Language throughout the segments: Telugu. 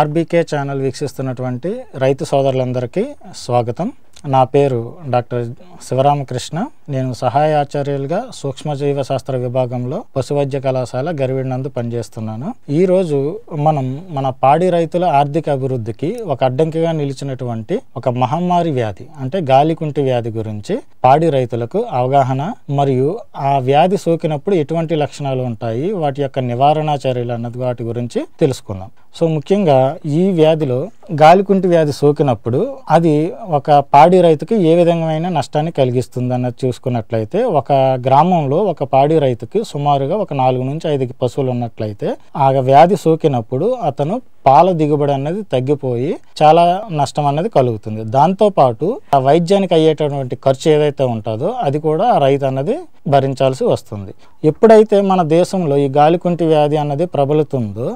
ఆర్బీకే ఛానల్ వీక్షిస్తున్నటువంటి రైతు సోదరులందరికీ స్వాగతం నా పేరు డాక్టర్ శివరామకృష్ణ నేను సహాయ ఆచార్యులుగా సూక్ష్మజీవ శాస్త్ర విభాగంలో పశువైద్య కళాశాల గరివిడినందు పనిచేస్తున్నాను ఈరోజు మనం మన పాడి రైతుల ఆర్థిక అభివృద్ధికి ఒక అడ్డంకిగా నిలిచినటువంటి ఒక మహమ్మారి వ్యాధి అంటే గాలికుంటి వ్యాధి గురించి పాడి రైతులకు అవగాహన మరియు ఆ వ్యాధి సోకినప్పుడు ఎటువంటి లక్షణాలు ఉంటాయి వాటి యొక్క నివారణ చర్యలు అన్నది వాటి గురించి తెలుసుకుందాం సో ముఖ్యంగా ముఖ్యంగా ఈ వ్యాధిలో గాలికుంటి వ్యాధి సోకినప్పుడు అది ఒక పాడి రైతుకి ఏ విధమైన నష్టాన్ని కలిగిస్తుంది అన్నది చూసుకున్నట్లయితే ఒక గ్రామంలో ఒక పాడి రైతుకి సుమారుగా ఒక నాలుగు నుంచి ఐదు పశువులు ఉన్నట్లయితే ఆ వ్యాధి సోకినప్పుడు అతను పాల దిగుబడి అనేది తగ్గిపోయి చాలా నష్టం అనేది కలుగుతుంది దాంతోపాటు ఆ వైద్యానికి అయ్యేటటువంటి ఖర్చు ఏదైతే ఉంటుందో అది కూడా ఆ రైతు అన్నది భరించాల్సి వస్తుంది ఎప్పుడైతే మన దేశంలో ఈ గాలికుంటి వ్యాధి అన్నది ప్రబలుతుందో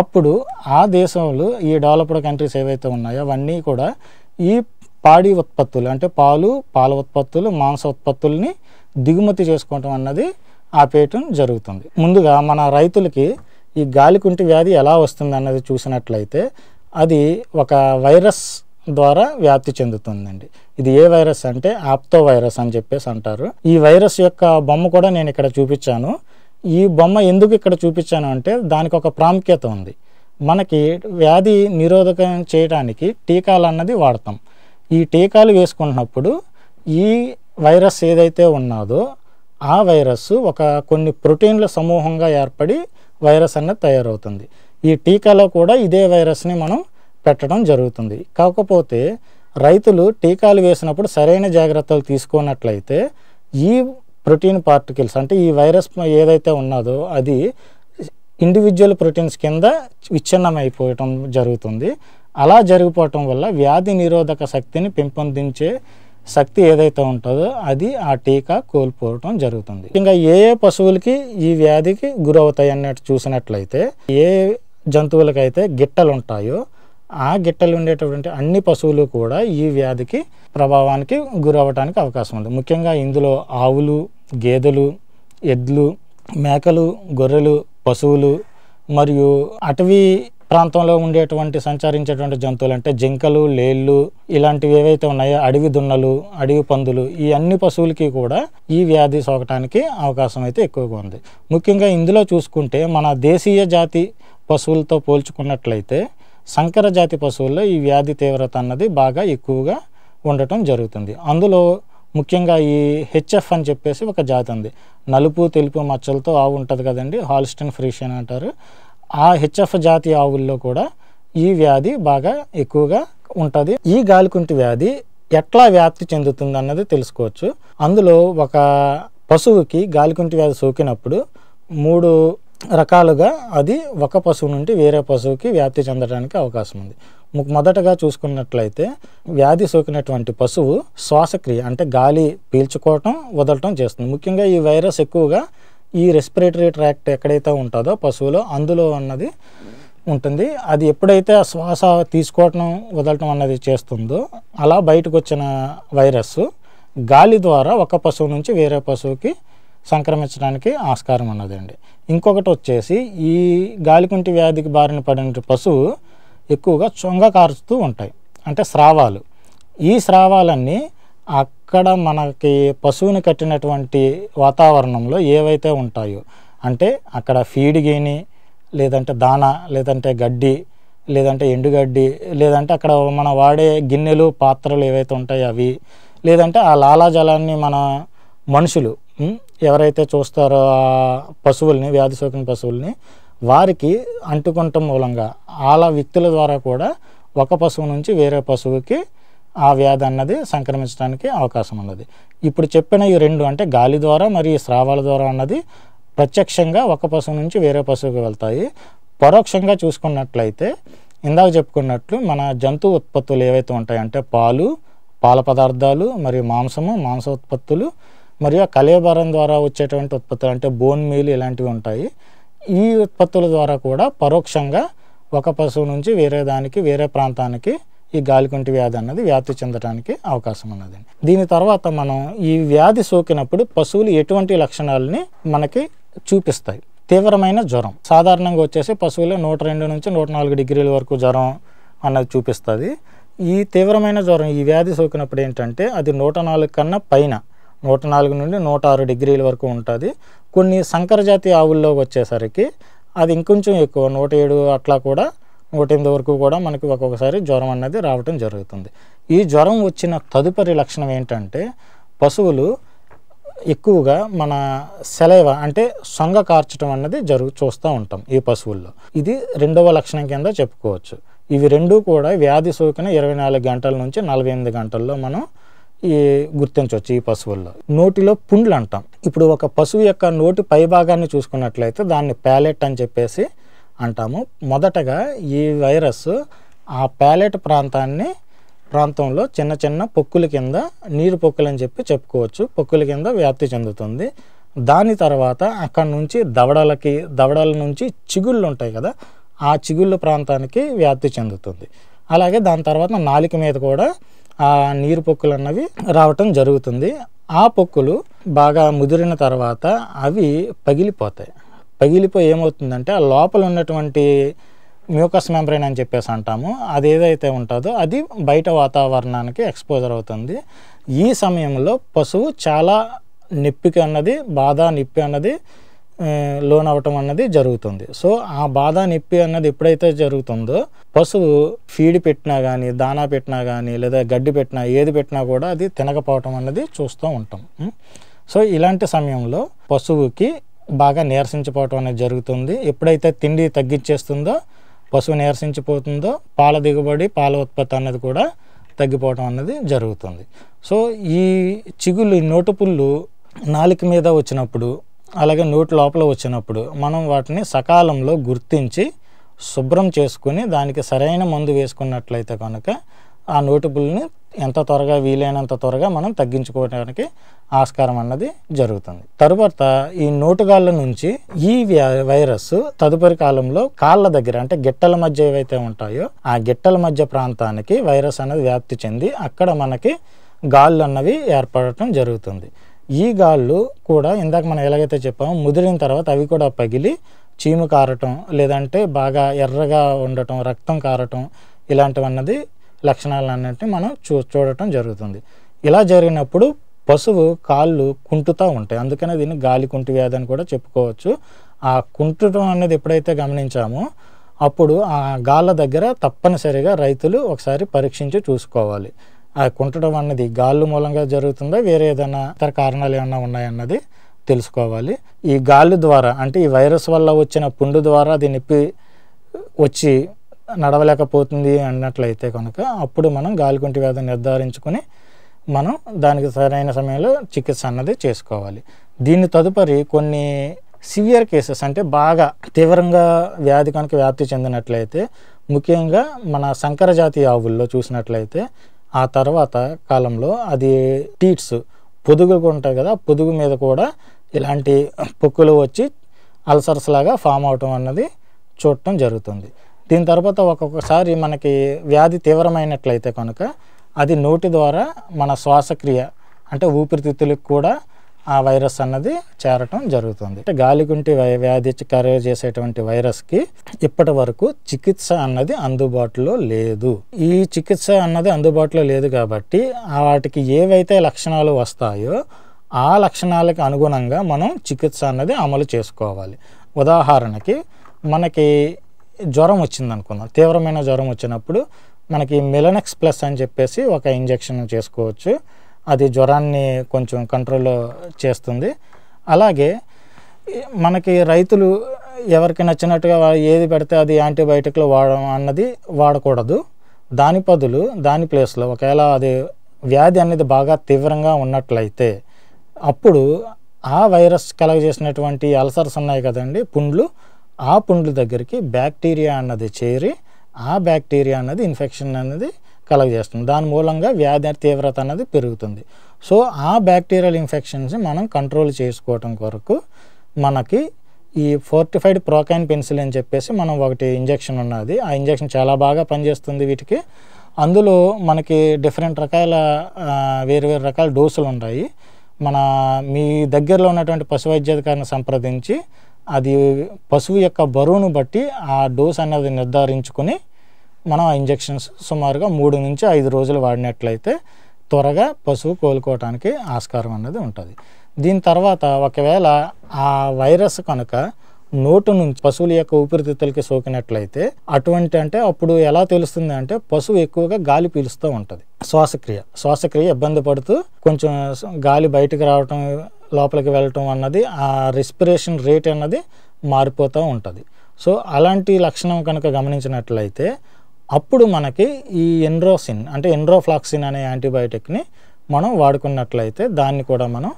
అప్పుడు ఆ దేశంలో ఈ డెవలప్డ్ కంట్రీస్ ఏవైతే ఉన్నాయో అవన్నీ కూడా ఈ పాడి ఉత్పత్తులు అంటే పాలు పాల ఉత్పత్తులు మాంస ఉత్పత్తుల్ని దిగుమతి చేసుకోవటం అన్నది ఆపేయటం జరుగుతుంది ముందుగా మన రైతులకి ఈ గాలికుంటి వ్యాధి ఎలా వస్తుంది అన్నది చూసినట్లయితే అది ఒక వైరస్ ద్వారా వ్యాప్తి చెందుతుందండి ఇది ఏ వైరస్ అంటే ఆప్తో వైరస్ అని చెప్పేసి అంటారు ఈ వైరస్ యొక్క బొమ్మ కూడా నేను ఇక్కడ చూపించాను ఈ బొమ్మ ఎందుకు ఇక్కడ చూపించాను అంటే దానికి ఒక ప్రాముఖ్యత ఉంది మనకి వ్యాధి నిరోధకం చేయడానికి టీకాలు అన్నది వాడతాం ఈ టీకాలు వేసుకుంటున్నప్పుడు ఈ వైరస్ ఏదైతే ఉన్నదో ఆ వైరస్ ఒక కొన్ని ప్రోటీన్ల సమూహంగా ఏర్పడి వైరస్ అన్నది తయారవుతుంది ఈ టీకాలో కూడా ఇదే వైరస్ని మనం పెట్టడం జరుగుతుంది కాకపోతే రైతులు టీకాలు వేసినప్పుడు సరైన జాగ్రత్తలు తీసుకున్నట్లయితే ఈ ప్రోటీన్ పార్టికల్స్ అంటే ఈ వైరస్ ఏదైతే ఉన్నదో అది ఇండివిజువల్ ప్రోటీన్స్ కింద విచ్ఛిన్నం అయిపోవటం జరుగుతుంది అలా జరిగిపోవటం వల్ల వ్యాధి నిరోధక శక్తిని పెంపొందించే శక్తి ఏదైతే ఉంటుందో అది ఆ టీకా కోల్పోవటం జరుగుతుంది ఇంకా ఏ ఏ పశువులకి ఈ వ్యాధికి గురవుతాయి అన్నట్టు చూసినట్లయితే ఏ జంతువులకైతే గిట్టలు ఉంటాయో ఆ గిట్టలు ఉండేటటువంటి అన్ని పశువులు కూడా ఈ వ్యాధికి ప్రభావానికి గురవడానికి అవకాశం ఉంది ముఖ్యంగా ఇందులో ఆవులు గేదెలు ఎడ్లు మేకలు గొర్రెలు పశువులు మరియు అటవీ ప్రాంతంలో ఉండేటువంటి సంచరించేటువంటి జంతువులు అంటే జింకలు లేళ్ళు ఇలాంటివి ఏవైతే ఉన్నాయో అడవి దున్నలు అడవి పందులు ఈ అన్ని పశువులకి కూడా ఈ వ్యాధి సోకటానికి అవకాశం అయితే ఎక్కువగా ఉంది ముఖ్యంగా ఇందులో చూసుకుంటే మన దేశీయ జాతి పశువులతో పోల్చుకున్నట్లయితే సంకర జాతి పశువుల్లో ఈ వ్యాధి తీవ్రత అన్నది బాగా ఎక్కువగా ఉండటం జరుగుతుంది అందులో ముఖ్యంగా ఈ హెచ్ఎఫ్ అని చెప్పేసి ఒక జాతి ఉంది నలుపు తెలుపు మచ్చలతో ఆవు ఉంటుంది కదండి హాల్స్టన్ ఫ్రీషన్ అంటారు ఆ హెచ్ఎఫ్ జాతి ఆవుల్లో కూడా ఈ వ్యాధి బాగా ఎక్కువగా ఉంటుంది ఈ గాలికుంటి వ్యాధి ఎట్లా వ్యాప్తి చెందుతుంది అన్నది తెలుసుకోవచ్చు అందులో ఒక పశువుకి గాలికుంటి వ్యాధి సోకినప్పుడు మూడు రకాలుగా అది ఒక పశువు నుండి వేరే పశువుకి వ్యాప్తి చెందడానికి అవకాశం ఉంది మొదటగా చూసుకున్నట్లయితే వ్యాధి సోకినటువంటి పశువు శ్వాసక్రియ అంటే గాలి పీల్చుకోవటం వదలటం చేస్తుంది ముఖ్యంగా ఈ వైరస్ ఎక్కువగా ఈ రెస్పిరేటరీ ట్రాక్ట్ ఎక్కడైతే ఉంటుందో పశువులో అందులో ఉన్నది ఉంటుంది అది ఎప్పుడైతే ఆ శ్వాస తీసుకోవటం వదలటం అన్నది చేస్తుందో అలా బయటకు వచ్చిన వైరస్ గాలి ద్వారా ఒక పశువు నుంచి వేరే పశువుకి సంక్రమించడానికి ఆస్కారం ఉన్నదండి ఇంకొకటి వచ్చేసి ఈ గాలికుంటి వ్యాధికి బారిన పడిన పశువు ఎక్కువగా చొంగ కారుస్తూ ఉంటాయి అంటే స్రావాలు ఈ స్రావాలన్నీ అక్కడ మనకి పశువుని కట్టినటువంటి వాతావరణంలో ఏవైతే ఉంటాయో అంటే అక్కడ ఫీడ్ గేని లేదంటే దాన లేదంటే గడ్డి లేదంటే ఎండుగడ్డి లేదంటే అక్కడ మనం వాడే గిన్నెలు పాత్రలు ఏవైతే ఉంటాయో అవి లేదంటే ఆ లాలాజలాన్ని మన మనుషులు ఎవరైతే చూస్తారో ఆ పశువుల్ని వ్యాధి సోకిన పశువుల్ని వారికి అంటుకుంటం మూలంగా అలా వ్యక్తుల ద్వారా కూడా ఒక పశువు నుంచి వేరే పశువుకి ఆ వ్యాధి అన్నది సంక్రమించడానికి అవకాశం ఉన్నది ఇప్పుడు చెప్పిన ఈ రెండు అంటే గాలి ద్వారా మరియు స్రావాల ద్వారా అన్నది ప్రత్యక్షంగా ఒక పశువు నుంచి వేరే పశువుకి వెళ్తాయి పరోక్షంగా చూసుకున్నట్లయితే ఇందాక చెప్పుకున్నట్లు మన జంతు ఉత్పత్తులు ఏవైతే ఉంటాయంటే పాలు పాల పదార్థాలు మరియు మాంసము మాంస ఉత్పత్తులు మరియు ఆ కలేబరం ద్వారా వచ్చేటువంటి ఉత్పత్తులు అంటే బోన్ మీల్ ఇలాంటివి ఉంటాయి ఈ ఉత్పత్తుల ద్వారా కూడా పరోక్షంగా ఒక పశువు నుంచి వేరే దానికి వేరే ప్రాంతానికి ఈ గాలికుంటి వ్యాధి అన్నది వ్యాప్తి చెందడానికి అవకాశం ఉన్నది దీని తర్వాత మనం ఈ వ్యాధి సోకినప్పుడు పశువులు ఎటువంటి లక్షణాలని మనకి చూపిస్తాయి తీవ్రమైన జ్వరం సాధారణంగా వచ్చేసి పశువులు నూట రెండు నుంచి నూట నాలుగు డిగ్రీల వరకు జ్వరం అన్నది చూపిస్తుంది ఈ తీవ్రమైన జ్వరం ఈ వ్యాధి సోకినప్పుడు ఏంటంటే అది నూట నాలుగు కన్నా పైన నూట నాలుగు నుండి నూట ఆరు డిగ్రీల వరకు ఉంటుంది కొన్ని సంకరజాతి ఆవుల్లో వచ్చేసరికి అది ఇంకొంచెం ఎక్కువ నూట ఏడు అట్లా కూడా నూట ఎనిమిది వరకు కూడా మనకి ఒక్కొక్కసారి జ్వరం అనేది రావటం జరుగుతుంది ఈ జ్వరం వచ్చిన తదుపరి లక్షణం ఏంటంటే పశువులు ఎక్కువగా మన సెలైవ అంటే సొంగ కార్చడం అన్నది జరుగు చూస్తూ ఉంటాం ఈ పశువుల్లో ఇది రెండవ లక్షణం కింద చెప్పుకోవచ్చు ఇవి రెండూ కూడా వ్యాధి సోకిన ఇరవై నాలుగు గంటల నుంచి నలభై ఎనిమిది గంటల్లో మనం ఈ గుర్తించవచ్చు ఈ పశువుల్లో నోటిలో పుండ్లు అంటాం ఇప్పుడు ఒక పశువు యొక్క నోటి పై భాగాన్ని చూసుకున్నట్లయితే దాన్ని ప్యాలెట్ అని చెప్పేసి అంటాము మొదటగా ఈ వైరస్ ఆ ప్యాలెట్ ప్రాంతాన్ని ప్రాంతంలో చిన్న చిన్న పొక్కుల కింద నీరు పొక్కులు అని చెప్పి చెప్పుకోవచ్చు పొక్కుల కింద వ్యాప్తి చెందుతుంది దాని తర్వాత అక్కడ నుంచి దవడలకి దవడల నుంచి చిగుళ్ళు ఉంటాయి కదా ఆ చిగుళ్ళ ప్రాంతానికి వ్యాప్తి చెందుతుంది అలాగే దాని తర్వాత నాలిక మీద కూడా ఆ నీరు పొక్కులు అన్నవి రావటం జరుగుతుంది ఆ పొక్కులు బాగా ముదిరిన తర్వాత అవి పగిలిపోతాయి పగిలిపోయి ఏమవుతుందంటే ఆ లోపల ఉన్నటువంటి మ్యూకస్ మెంబ్రైన్ అని చెప్పేసి అంటాము అది ఏదైతే ఉంటుందో అది బయట వాతావరణానికి ఎక్స్పోజర్ అవుతుంది ఈ సమయంలో పశువు చాలా నొప్పికి అన్నది బాధ నొప్పి అన్నది లోన్ అవ్వటం అన్నది జరుగుతుంది సో ఆ బాధ నొప్పి అన్నది ఎప్పుడైతే జరుగుతుందో పశువు ఫీడ్ పెట్టినా కానీ దానా పెట్టినా కానీ లేదా గడ్డి పెట్టినా ఏది పెట్టినా కూడా అది తినకపోవటం అన్నది చూస్తూ ఉంటాం సో ఇలాంటి సమయంలో పశువుకి బాగా నీరసించిపోవటం అనేది జరుగుతుంది ఎప్పుడైతే తిండి తగ్గించేస్తుందో పశువు నీరసించిపోతుందో పాల దిగుబడి పాల ఉత్పత్తి అనేది కూడా తగ్గిపోవటం అన్నది జరుగుతుంది సో ఈ చిగులు నోటుపుళ్ళు నాలుక మీద వచ్చినప్పుడు అలాగే నోటి లోపల వచ్చినప్పుడు మనం వాటిని సకాలంలో గుర్తించి శుభ్రం చేసుకుని దానికి సరైన మందు వేసుకున్నట్లయితే కనుక ఆ నోటి ఎంత త్వరగా వీలైనంత త్వరగా మనం తగ్గించుకోవడానికి ఆస్కారం అన్నది జరుగుతుంది తరువాత ఈ నోటుగాళ్ళ నుంచి ఈ వైరస్ తదుపరి కాలంలో కాళ్ళ దగ్గర అంటే గిట్టల మధ్య ఏవైతే ఉంటాయో ఆ గిట్టల మధ్య ప్రాంతానికి వైరస్ అనేది వ్యాప్తి చెంది అక్కడ మనకి గాళ్ళు అన్నవి ఏర్పడటం జరుగుతుంది ఈ గాళ్ళు కూడా ఇందాక మనం ఎలాగైతే చెప్పామో ముదిరిన తర్వాత అవి కూడా పగిలి చీము కారటం లేదంటే బాగా ఎర్రగా ఉండటం రక్తం కారటం ఇలాంటివన్నది లక్షణాలు అన్నింటినీ మనం చూ చూడటం జరుగుతుంది ఇలా జరిగినప్పుడు పశువు కాళ్ళు కుంటుతూ ఉంటాయి అందుకనే దీన్ని గాలి కుంటి వ్యాధి అని కూడా చెప్పుకోవచ్చు ఆ కుంటుటం అనేది ఎప్పుడైతే గమనించామో అప్పుడు ఆ గాళ్ళ దగ్గర తప్పనిసరిగా రైతులు ఒకసారి పరీక్షించి చూసుకోవాలి ఆ కుంటడం అన్నది గాళ్ళు మూలంగా జరుగుతుందా వేరే ఏదైనా ఇతర కారణాలు ఏమైనా ఉన్నాయన్నది తెలుసుకోవాలి ఈ గాలి ద్వారా అంటే ఈ వైరస్ వల్ల వచ్చిన పుండు ద్వారా అది నొప్పి వచ్చి నడవలేకపోతుంది అన్నట్లయితే కనుక అప్పుడు మనం గాలికుంటి వ్యాధి నిర్ధారించుకొని మనం దానికి సరైన సమయంలో చికిత్స అన్నది చేసుకోవాలి దీన్ని తదుపరి కొన్ని సివియర్ కేసెస్ అంటే బాగా తీవ్రంగా వ్యాధి కనుక వ్యాప్తి చెందినట్లయితే ముఖ్యంగా మన సంకరజాతి ఆవుల్లో చూసినట్లయితే ఆ తర్వాత కాలంలో అది టీట్స్ పొదుగులు ఉంటాయి కదా పొదుగు మీద కూడా ఇలాంటి పొక్కులు వచ్చి అల్సర్స్ లాగా ఫామ్ అవటం అన్నది చూడటం జరుగుతుంది దీని తర్వాత ఒక్కొక్కసారి మనకి వ్యాధి తీవ్రమైనట్లయితే కనుక అది నోటి ద్వారా మన శ్వాసక్రియ అంటే ఊపిరితిత్తులకు కూడా ఆ వైరస్ అన్నది చేరటం జరుగుతుంది అంటే గాలిగుంటి వ్యాధి కరే చేసేటువంటి వైరస్కి ఇప్పటి వరకు చికిత్స అన్నది అందుబాటులో లేదు ఈ చికిత్స అన్నది అందుబాటులో లేదు కాబట్టి వాటికి ఏవైతే లక్షణాలు వస్తాయో ఆ లక్షణాలకు అనుగుణంగా మనం చికిత్స అన్నది అమలు చేసుకోవాలి ఉదాహరణకి మనకి జ్వరం వచ్చింది అనుకుందాం తీవ్రమైన జ్వరం వచ్చినప్పుడు మనకి మిలనెక్స్ ప్లస్ అని చెప్పేసి ఒక ఇంజెక్షన్ చేసుకోవచ్చు అది జ్వరాన్ని కొంచెం కంట్రోల్లో చేస్తుంది అలాగే మనకి రైతులు ఎవరికి నచ్చినట్టుగా ఏది పెడితే అది యాంటీబయాటిక్లు వాడడం అన్నది వాడకూడదు దాని పదులు దాని ప్లేస్లో ఒకవేళ అది వ్యాధి అనేది బాగా తీవ్రంగా ఉన్నట్లయితే అప్పుడు ఆ వైరస్ కలగజేసినటువంటి అల్సర్స్ ఉన్నాయి కదండి పుండ్లు ఆ పుండ్ల దగ్గరికి బ్యాక్టీరియా అన్నది చేరి ఆ బ్యాక్టీరియా అన్నది ఇన్ఫెక్షన్ అనేది కలగజేస్తుంది దాని మూలంగా వ్యాధి తీవ్రత అనేది పెరుగుతుంది సో ఆ బ్యాక్టీరియల్ ఇన్ఫెక్షన్స్ని మనం కంట్రోల్ చేసుకోవటం కొరకు మనకి ఈ ఫోర్టిఫైడ్ ప్రోకైన్ పెన్సిల్ అని చెప్పేసి మనం ఒకటి ఇంజెక్షన్ ఉన్నది ఆ ఇంజెక్షన్ చాలా బాగా పనిచేస్తుంది వీటికి అందులో మనకి డిఫరెంట్ రకాల వేరు వేరు రకాల డోసులు ఉంటాయి మన మీ దగ్గరలో ఉన్నటువంటి పశు వైద్యాధికారిని సంప్రదించి అది పశువు యొక్క బరువును బట్టి ఆ డోస్ అనేది నిర్ధారించుకుని మనం ఆ ఇంజెక్షన్స్ సుమారుగా మూడు నుంచి ఐదు రోజులు వాడినట్లయితే త్వరగా పశువు కోలుకోవటానికి ఆస్కారం అన్నది ఉంటుంది దీని తర్వాత ఒకవేళ ఆ వైరస్ కనుక నోటు నుంచి పశువుల యొక్క ఊపిరితిత్తులకి సోకినట్లయితే అటువంటి అంటే అప్పుడు ఎలా తెలుస్తుంది అంటే పశువు ఎక్కువగా గాలి పీలుస్తూ ఉంటుంది శ్వాసక్రియ శ్వాసక్రియ ఇబ్బంది పడుతూ కొంచెం గాలి బయటకు రావటం లోపలికి వెళ్ళటం అన్నది ఆ రెస్పిరేషన్ రేట్ అన్నది మారిపోతూ ఉంటుంది సో అలాంటి లక్షణం కనుక గమనించినట్లయితే అప్పుడు మనకి ఈ ఎండ్రోసిన్ అంటే ఎండ్రోఫ్లాక్సిన్ అనే యాంటీబయోటిక్ని మనం వాడుకున్నట్లయితే దాన్ని కూడా మనం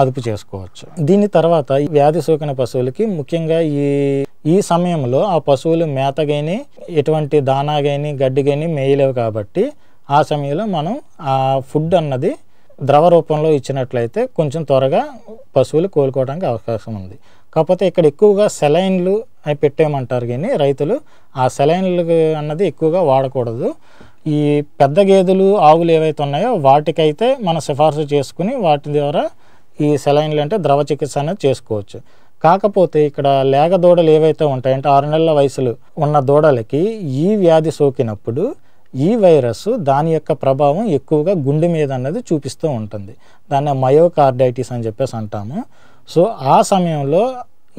అదుపు చేసుకోవచ్చు దీని తర్వాత వ్యాధి సోకిన పశువులకి ముఖ్యంగా ఈ ఈ సమయంలో ఆ పశువులు మేత కానీ ఎటువంటి దానా కానీ గడ్డి కానీ మేయలేవు కాబట్టి ఆ సమయంలో మనం ఆ ఫుడ్ అన్నది ద్రవ రూపంలో ఇచ్చినట్లయితే కొంచెం త్వరగా పశువులు కోలుకోవడానికి అవకాశం ఉంది కాకపోతే ఇక్కడ ఎక్కువగా సెలైన్లు అవి పెట్టేయమంటారు కానీ రైతులు ఆ సెలైన్లు అన్నది ఎక్కువగా వాడకూడదు ఈ పెద్ద గేదెలు ఆవులు ఏవైతే ఉన్నాయో వాటికైతే మనం సిఫార్సు చేసుకుని వాటి ద్వారా ఈ సెలైన్లు అంటే ద్రవ చికిత్స అనేది చేసుకోవచ్చు కాకపోతే ఇక్కడ లేగ దూడలు ఏవైతే ఉంటాయంటే ఆరు నెలల వయసులు ఉన్న దూడలకి ఈ వ్యాధి సోకినప్పుడు ఈ వైరస్ దాని యొక్క ప్రభావం ఎక్కువగా గుండె మీద అన్నది చూపిస్తూ ఉంటుంది దాన్ని మయోకార్డైటిస్ అని చెప్పేసి అంటాము సో ఆ సమయంలో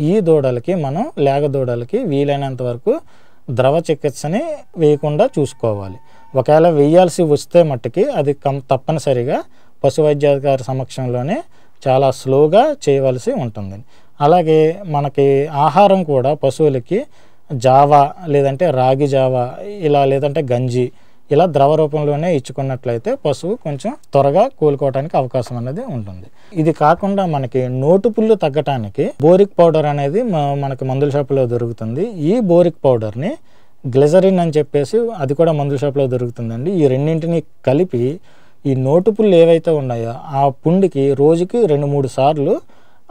ఈ దూడలకి మనం లేగ దూడలకి వీలైనంత వరకు ద్రవ చికిత్సని వేయకుండా చూసుకోవాలి ఒకవేళ వేయాల్సి వస్తే మట్టుకి అది కం తప్పనిసరిగా పశు వైద్యాధికారి సమక్షంలోనే చాలా స్లోగా చేయవలసి ఉంటుంది అలాగే మనకి ఆహారం కూడా పశువులకి జావా లేదంటే రాగి జావా ఇలా లేదంటే గంజి ఇలా ద్రవ రూపంలోనే ఇచ్చుకున్నట్లయితే పశువు కొంచెం త్వరగా కోలుకోవడానికి అవకాశం అనేది ఉంటుంది ఇది కాకుండా మనకి నోటు పుల్లు తగ్గటానికి బోరిక్ పౌడర్ అనేది మనకి మందుల షాపులో దొరుకుతుంది ఈ బోరిక్ పౌడర్ని గ్లెజరిన్ అని చెప్పేసి అది కూడా మందుల షాప్లో దొరుకుతుందండి ఈ రెండింటిని కలిపి ఈ నోటు పుల్లు ఏవైతే ఉన్నాయో ఆ పుండికి రోజుకి రెండు మూడు సార్లు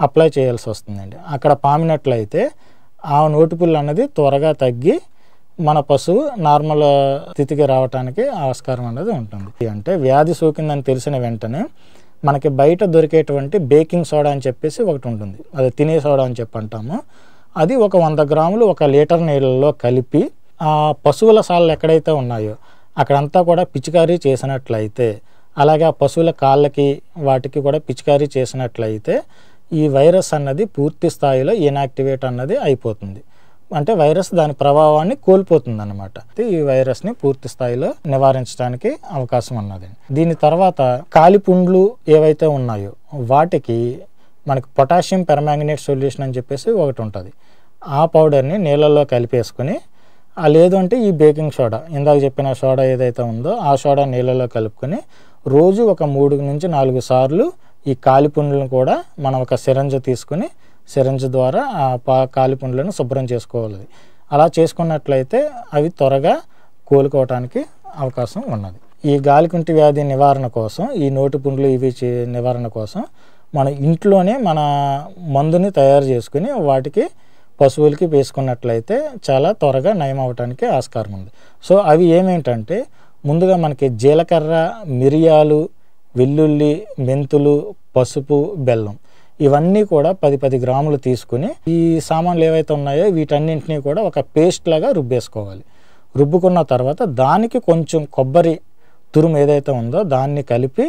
అప్లై చేయాల్సి వస్తుందండి అక్కడ పామినట్లయితే ఆ నోటు పుల్లు అనేది త్వరగా తగ్గి మన పశువు నార్మల్ స్థితికి రావటానికి ఆస్కారం అనేది ఉంటుంది అంటే వ్యాధి సోకిందని తెలిసిన వెంటనే మనకి బయట దొరికేటువంటి బేకింగ్ సోడా అని చెప్పేసి ఒకటి ఉంటుంది అది తినే సోడా అని చెప్పి అంటాము అది ఒక వంద గ్రాములు ఒక లీటర్ నీళ్ళలో కలిపి ఆ పశువుల సాళ్ళు ఎక్కడైతే ఉన్నాయో అక్కడంతా కూడా పిచికారీ చేసినట్లయితే అలాగే ఆ పశువుల కాళ్ళకి వాటికి కూడా పిచికారీ చేసినట్లయితే ఈ వైరస్ అన్నది పూర్తి స్థాయిలో ఇనాక్టివేట్ అన్నది అయిపోతుంది అంటే వైరస్ దాని ప్రభావాన్ని కోల్పోతుంది అనమాట ఈ వైరస్ ని పూర్తి స్థాయిలో నివారించడానికి అవకాశం ఉన్నది దీని తర్వాత కాలిపుండ్లు ఏవైతే ఉన్నాయో వాటికి మనకి పొటాషియం పెరమాంగనేట్ సొల్యూషన్ అని చెప్పేసి ఒకటి ఉంటుంది ఆ పౌడర్ని నీళ్ళల్లో కలిపేసుకుని ఆ లేదు అంటే ఈ బేకింగ్ సోడా ఇందాక చెప్పిన సోడా ఏదైతే ఉందో ఆ సోడా నీళ్ళలో కలుపుకొని రోజు ఒక మూడు నుంచి నాలుగు సార్లు ఈ కాలిపుండ్లను కూడా మనం ఒక సిరంజ తీసుకుని సిరంజ్ ద్వారా ఆ పా పుండ్లను శుభ్రం చేసుకోవాలి అలా చేసుకున్నట్లయితే అవి త్వరగా కోలుకోవటానికి అవకాశం ఉన్నది ఈ గాలికుంటి వ్యాధి నివారణ కోసం ఈ నోటి పుండ్లు ఇవి నివారణ కోసం మన ఇంట్లోనే మన మందుని తయారు చేసుకుని వాటికి పశువులకి వేసుకున్నట్లయితే చాలా త్వరగా నయం అవటానికి ఆస్కారం ఉంది సో అవి ఏమేంటంటే ముందుగా మనకి జీలకర్ర మిరియాలు వెల్లుల్లి మెంతులు పసుపు బెల్లం ఇవన్నీ కూడా పది పది గ్రాములు తీసుకుని ఈ సామాన్లు ఏవైతే ఉన్నాయో వీటన్నింటినీ కూడా ఒక పేస్ట్ లాగా రుబ్బేసుకోవాలి రుబ్బుకున్న తర్వాత దానికి కొంచెం కొబ్బరి తురుము ఏదైతే ఉందో దాన్ని కలిపి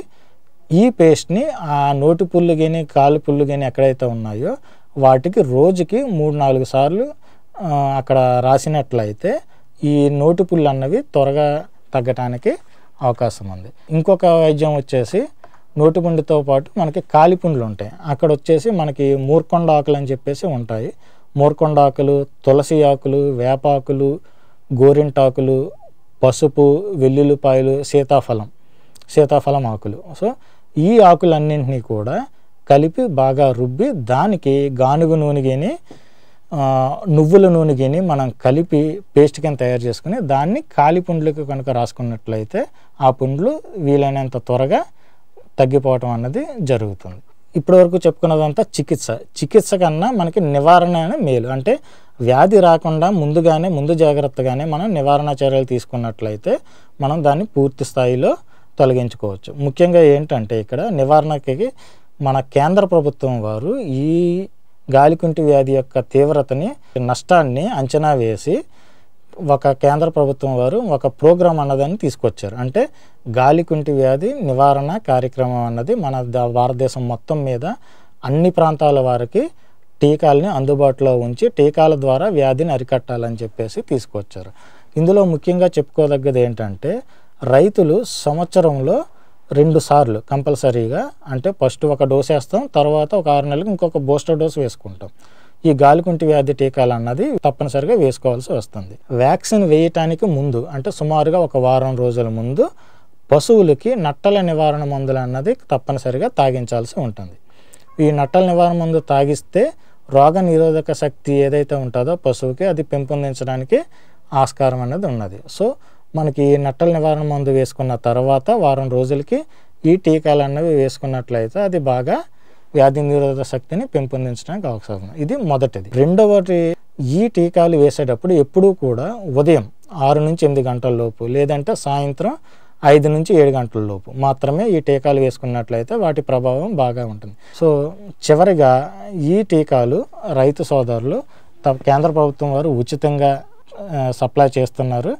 ఈ పేస్ట్ని ఆ నోటి పుల్లు కానీ కాలు పుల్లు కానీ ఎక్కడైతే ఉన్నాయో వాటికి రోజుకి మూడు నాలుగు సార్లు అక్కడ రాసినట్లయితే ఈ నోటి పుల్లు అన్నవి త్వరగా తగ్గటానికి అవకాశం ఉంది ఇంకొక వైద్యం వచ్చేసి నోటిపుండితో పాటు మనకి కాలిపుండ్లు ఉంటాయి అక్కడ వచ్చేసి మనకి మూర్కొండ ఆకులు అని చెప్పేసి ఉంటాయి మూర్కొండ ఆకులు తులసి ఆకులు వేపాకులు గోరింటాకులు పసుపు వెల్లుల్లిపాయలు సీతాఫలం సీతాఫలం ఆకులు సో ఈ ఆకులన్నింటినీ కూడా కలిపి బాగా రుబ్బి దానికి గానుగు నూనెగిని నువ్వుల నూనెగిని మనం కలిపి పేస్ట్ కింద తయారు చేసుకుని దాన్ని కాలి పుండ్లకు కనుక రాసుకున్నట్లయితే ఆ పుండ్లు వీలైనంత త్వరగా తగ్గిపోవటం అన్నది జరుగుతుంది ఇప్పటివరకు చెప్పుకున్నదంతా చికిత్స చికిత్స కన్నా మనకి నివారణ అనే మేలు అంటే వ్యాధి రాకుండా ముందుగానే ముందు జాగ్రత్తగానే మనం నివారణ చర్యలు తీసుకున్నట్లయితే మనం దాన్ని పూర్తి స్థాయిలో తొలగించుకోవచ్చు ముఖ్యంగా ఏంటంటే ఇక్కడ నివారణకి మన కేంద్ర ప్రభుత్వం వారు ఈ గాలికుంటి వ్యాధి యొక్క తీవ్రతని నష్టాన్ని అంచనా వేసి ఒక కేంద్ర ప్రభుత్వం వారు ఒక ప్రోగ్రాం అన్నదాన్ని తీసుకొచ్చారు అంటే గాలికుంటి వ్యాధి నివారణ కార్యక్రమం అన్నది మన భారతదేశం మొత్తం మీద అన్ని ప్రాంతాల వారికి టీకాలని అందుబాటులో ఉంచి టీకాల ద్వారా వ్యాధిని అరికట్టాలని చెప్పేసి తీసుకొచ్చారు ఇందులో ముఖ్యంగా చెప్పుకోదగ్గది ఏంటంటే రైతులు సంవత్సరంలో రెండు సార్లు కంపల్సరీగా అంటే ఫస్ట్ ఒక డోస్ వేస్తాం తర్వాత ఒక ఆరు నెలలకు ఇంకొక బూస్టర్ డోస్ వేసుకుంటాం ఈ గాలికుంటి వ్యాధి టీకాలు అన్నది తప్పనిసరిగా వేసుకోవాల్సి వస్తుంది వ్యాక్సిన్ వేయటానికి ముందు అంటే సుమారుగా ఒక వారం రోజుల ముందు పశువులకి నట్టల నివారణ మందులు అన్నది తప్పనిసరిగా తాగించాల్సి ఉంటుంది ఈ నట్టల నివారణ మందు తాగిస్తే రోగ నిరోధక శక్తి ఏదైతే ఉంటుందో పశువుకి అది పెంపొందించడానికి ఆస్కారం అనేది ఉన్నది సో మనకి ఈ నట్టల నివారణ మందు వేసుకున్న తర్వాత వారం రోజులకి ఈ టీకాలు అన్నవి వేసుకున్నట్లయితే అది బాగా వ్యాధి నిరోధక శక్తిని పెంపొందించడానికి అవకాశం ఇది మొదటిది రెండవటి ఈ టీకాలు వేసేటప్పుడు ఎప్పుడూ కూడా ఉదయం ఆరు నుంచి ఎనిమిది గంటల లోపు లేదంటే సాయంత్రం ఐదు నుంచి ఏడు గంటల లోపు మాత్రమే ఈ టీకాలు వేసుకున్నట్లయితే వాటి ప్రభావం బాగా ఉంటుంది సో చివరిగా ఈ టీకాలు రైతు సోదరులు కేంద్ర ప్రభుత్వం వారు ఉచితంగా సప్లై చేస్తున్నారు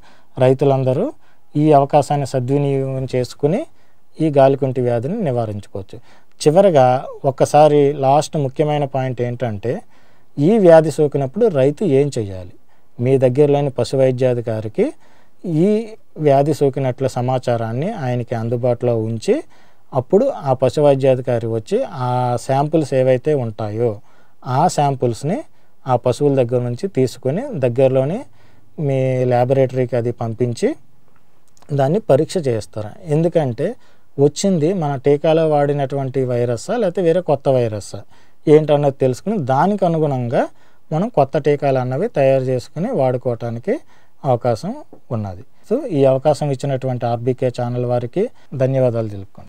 రైతులందరూ ఈ అవకాశాన్ని సద్వినియోగం చేసుకుని ఈ గాలికుంటి వ్యాధిని నివారించుకోవచ్చు చివరగా ఒక్కసారి లాస్ట్ ముఖ్యమైన పాయింట్ ఏంటంటే ఈ వ్యాధి సోకినప్పుడు రైతు ఏం చేయాలి మీ దగ్గరలోని పశు వైద్యాధికారికి ఈ వ్యాధి సోకినట్ల సమాచారాన్ని ఆయనకి అందుబాటులో ఉంచి అప్పుడు ఆ పశు వైద్యాధికారి వచ్చి ఆ శాంపుల్స్ ఏవైతే ఉంటాయో ఆ శాంపుల్స్ని ఆ పశువుల దగ్గర నుంచి తీసుకొని దగ్గరలోని మీ ల్యాబొరేటరీకి అది పంపించి దాన్ని పరీక్ష చేస్తారు ఎందుకంటే వచ్చింది మన టీకాలో వాడినటువంటి వైరస్సా లేకపోతే వేరే కొత్త వైరస్సా ఏంటన్నది తెలుసుకుని దానికి అనుగుణంగా మనం కొత్త టీకాలు అన్నవి తయారు చేసుకుని వాడుకోవటానికి అవకాశం ఉన్నది సో ఈ అవకాశం ఇచ్చినటువంటి ఆర్బీకే ఛానల్ వారికి ధన్యవాదాలు తెలుపుకోండి